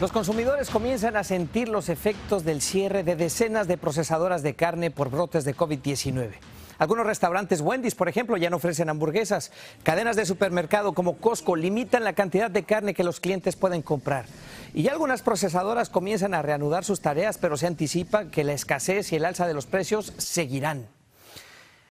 Los consumidores comienzan a sentir los efectos del cierre de decenas de procesadoras de carne por brotes de COVID-19. Algunos restaurantes Wendy's, por ejemplo, ya no ofrecen hamburguesas. Cadenas de supermercado como Costco limitan la cantidad de carne que los clientes pueden comprar. Y algunas procesadoras comienzan a reanudar sus tareas, pero se anticipa que la escasez y el alza de los precios seguirán.